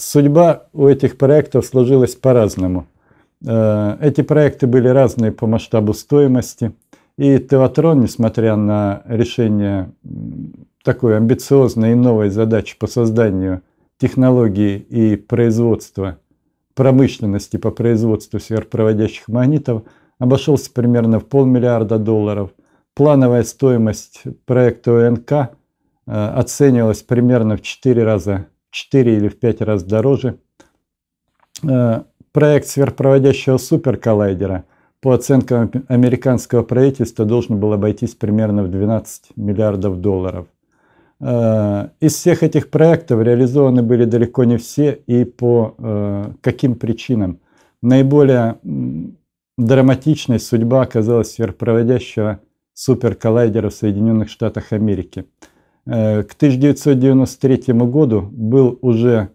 Судьба у этих проектов сложилась по-разному. Э, эти проекты были разные по масштабу стоимости. И Теотрон, несмотря на решение такой амбициозной и новой задачи по созданию технологии и производства промышленности по производству сверхпроводящих магнитов обошелся примерно в полмиллиарда долларов. Плановая стоимость проекта ОНК э, оценивалась примерно в 4 раза, 4 или в 5 раз дороже. Э, проект сверхпроводящего суперколлайдера по оценкам американского правительства должен был обойтись примерно в 12 миллиардов долларов – Э, из всех этих проектов реализованы были далеко не все и по э, каким причинам. Наиболее драматичной судьба оказалась сверхпроводящего суперколлайдера в Соединенных Штатах Америки. Э, к 1993 году был уже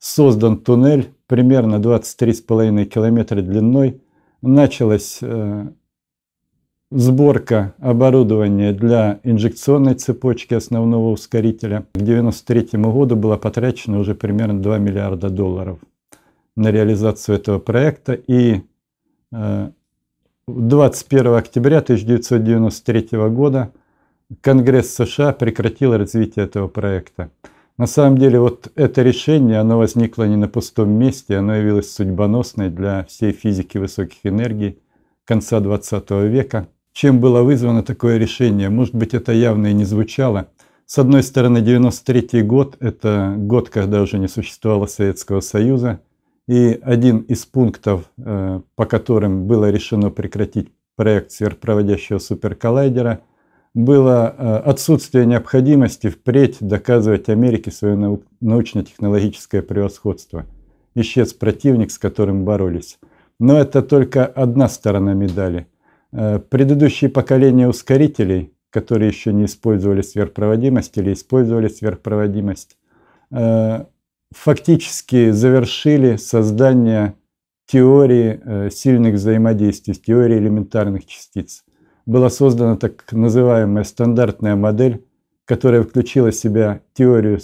создан туннель примерно 23,5 километра длиной. Началось сборка оборудования для инжекционной цепочки основного ускорителя. К 1993 году было потрачено уже примерно 2 миллиарда долларов на реализацию этого проекта. И 21 э, октября 1993 года Конгресс США прекратил развитие этого проекта. На самом деле вот это решение, оно возникло не на пустом месте, оно явилось судьбоносной для всей физики высоких энергий конца 20 века – чем было вызвано такое решение? Может быть, это явно и не звучало. С одной стороны, 93 год – это год, когда уже не существовало Советского Союза. И один из пунктов, э, по которым было решено прекратить проект сверхпроводящего суперколлайдера, было э, отсутствие необходимости впредь доказывать Америке свое научно-технологическое превосходство. Исчез противник, с которым боролись. Но это только одна сторона медали. Э, предыдущие поколения ускорителей, которые еще не использовали сверхпроводимость или использовали сверхпроводимость, э, фактически завершили создание теории э, сильных взаимодействий, теории элементарных частиц. Была создана так называемая стандартная модель, которая включила в себя теорию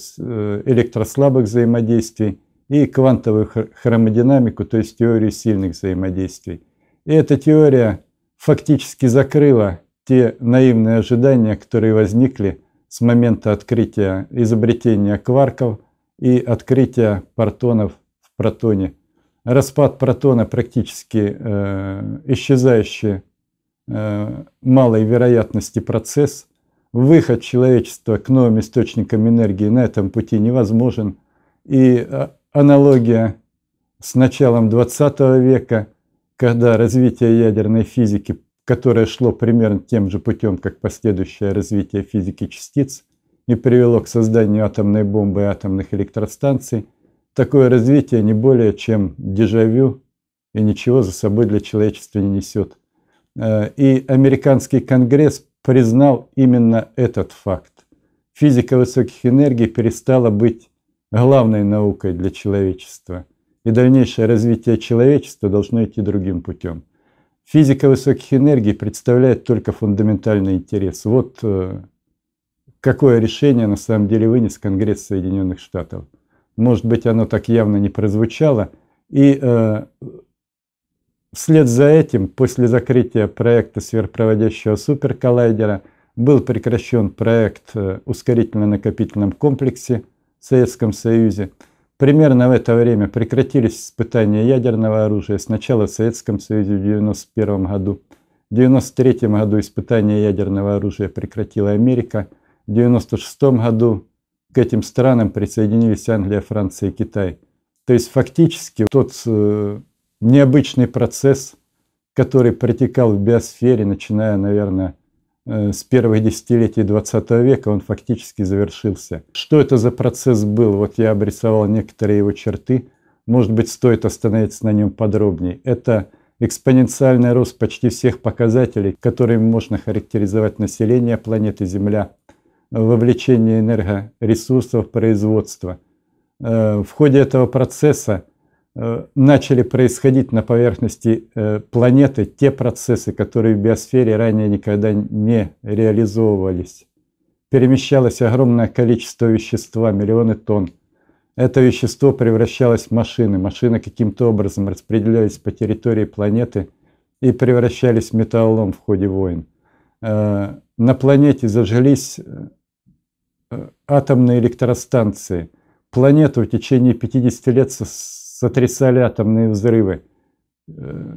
электрослабых взаимодействий и квантовую хромодинамику, то есть теорию сильных взаимодействий. И эта теория фактически закрыла те наивные ожидания, которые возникли с момента открытия изобретения кварков и открытия протонов в протоне. Распад протона практически э, исчезающий э, малой вероятности процесс. Выход человечества к новым источникам энергии на этом пути невозможен. И э, аналогия с началом 20 века – когда развитие ядерной физики, которое шло примерно тем же путем, как последующее развитие физики частиц, и привело к созданию атомной бомбы и атомных электростанций, такое развитие не более чем дежавю и ничего за собой для человечества не несет. Э, и американский конгресс признал именно этот факт. Физика высоких энергий перестала быть главной наукой для человечества – и дальнейшее развитие человечества должно идти другим путем. Физика высоких энергий представляет только фундаментальный интерес. Вот э, какое решение на самом деле вынес Конгресс Соединенных Штатов. Может быть, оно так явно не прозвучало. И э, вслед за этим, после закрытия проекта сверхпроводящего суперколлайдера, был прекращен проект э, ускорительно-накопительном комплексе в Советском Союзе. Примерно в это время прекратились испытания ядерного оружия, сначала в Советском Союзе в 1991 году. В 1993 году испытания ядерного оружия прекратила Америка. В 1996 году к этим странам присоединились Англия, Франция и Китай. То есть фактически тот э, необычный процесс, который протекал в биосфере, начиная, наверное, Э, с первых десятилетий 20 века он фактически завершился. Что это за процесс был? Вот я обрисовал некоторые его черты. Может быть, стоит остановиться на нем подробнее. Это экспоненциальный рост почти всех показателей, которыми можно характеризовать население планеты Земля, вовлечение энергоресурсов в производство. Э, в ходе этого процесса Э, начали происходить на поверхности э, планеты те процессы, которые в биосфере ранее никогда не реализовывались. Перемещалось огромное количество вещества, миллионы тонн. Это вещество превращалось в машины. Машины каким-то образом распределялись по территории планеты и превращались в металлолом в ходе войн. Э, на планете зажглись атомные электростанции. Планету в течение 50 лет сотрясали атомные взрывы. Э,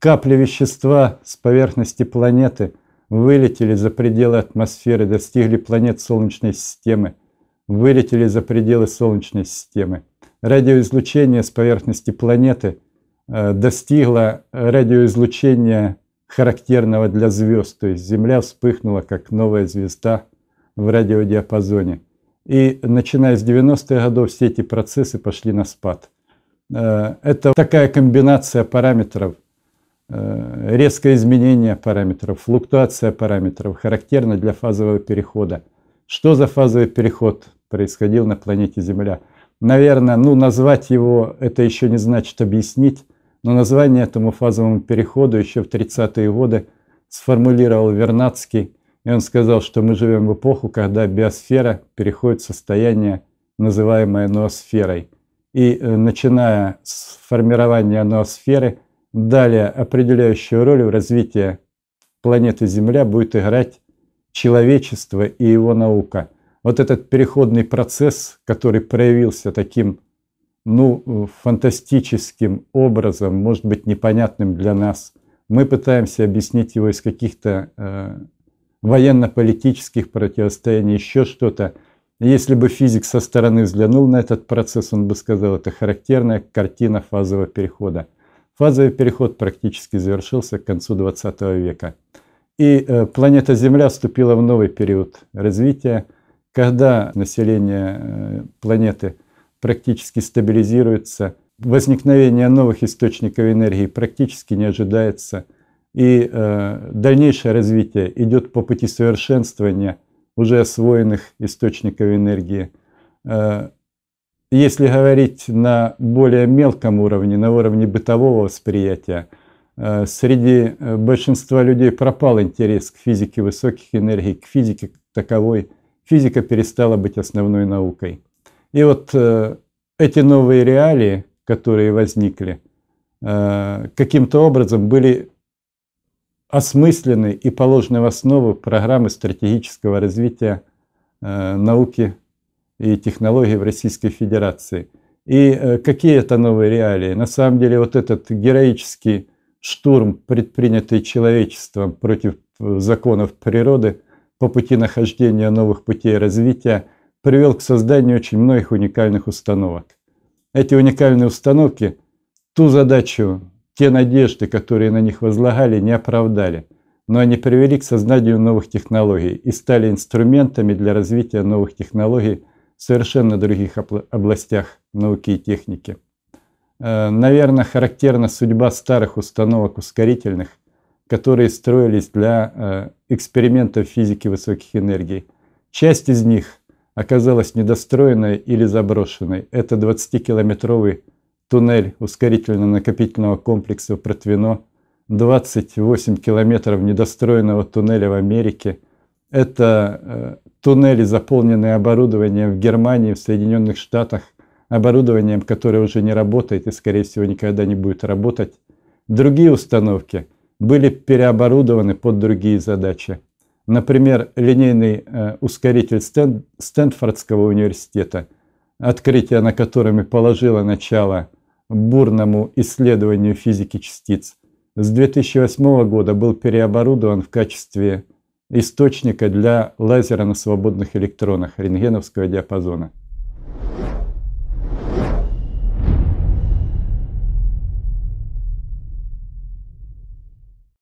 капли вещества с поверхности планеты вылетели за пределы атмосферы, достигли планет Солнечной системы, вылетели за пределы Солнечной системы. Радиоизлучение с поверхности планеты э, достигло радиоизлучения характерного для звезд, то есть Земля вспыхнула как новая звезда в радиодиапазоне – и начиная с 90-х годов все эти процессы пошли на спад. Э, это такая комбинация параметров, э, резкое изменение параметров, флуктуация параметров, характерна для фазового перехода. Что за фазовый переход происходил на планете Земля? Наверное, ну назвать его, это еще не значит объяснить, но название этому фазовому переходу еще в 30-е годы сформулировал Вернадский и он сказал, что мы живем в эпоху, когда биосфера переходит в состояние, называемое ноосферой. И э, начиная с формирования ноосферы, далее определяющую роль в развитии планеты Земля будет играть человечество и его наука. Вот этот переходный процесс, который проявился таким ну, фантастическим образом, может быть, непонятным для нас, мы пытаемся объяснить его из каких-то э, военно-политических противостояний, еще что-то. Если бы физик со стороны взглянул на этот процесс, он бы сказал, это характерная картина фазового перехода. Фазовый переход практически завершился к концу 20 века. И э, планета Земля вступила в новый период развития, когда население э, планеты практически стабилизируется, возникновение новых источников энергии практически не ожидается – и э, дальнейшее развитие идет по пути совершенствования уже освоенных источников энергии. Э, если говорить на более мелком уровне, на уровне бытового восприятия, э, среди э, большинства людей пропал интерес к физике высоких энергий, к физике таковой. Физика перестала быть основной наукой. И вот э, эти новые реалии, которые возникли, э, каким-то образом были осмысленной и положенной в основу программы стратегического развития э, науки и технологий в Российской Федерации. И э, какие это новые реалии? На самом деле вот этот героический штурм, предпринятый человечеством против э, законов природы по пути нахождения новых путей развития, привел к созданию очень многих уникальных установок. Эти уникальные установки ту задачу те надежды, которые на них возлагали, не оправдали, но они привели к созданию новых технологий и стали инструментами для развития новых технологий в совершенно других областях науки и техники. Э, Наверное, характерна судьба старых установок ускорительных, которые строились для э, экспериментов физики высоких энергий. Часть из них оказалась недостроенной или заброшенной. Это 20-километровый туннель ускорительно-накопительного комплекса Протвино, 28 километров недостроенного туннеля в Америке. Это э, туннели, заполненные оборудованием в Германии, в Соединенных Штатах, оборудованием, которое уже не работает и, скорее всего, никогда не будет работать. Другие установки были переоборудованы под другие задачи. Например, линейный э, ускоритель Стэнфордского университета, открытие на котором и положило начало бурному исследованию физики частиц, с 2008 года был переоборудован в качестве источника для лазера на свободных электронах рентгеновского диапазона.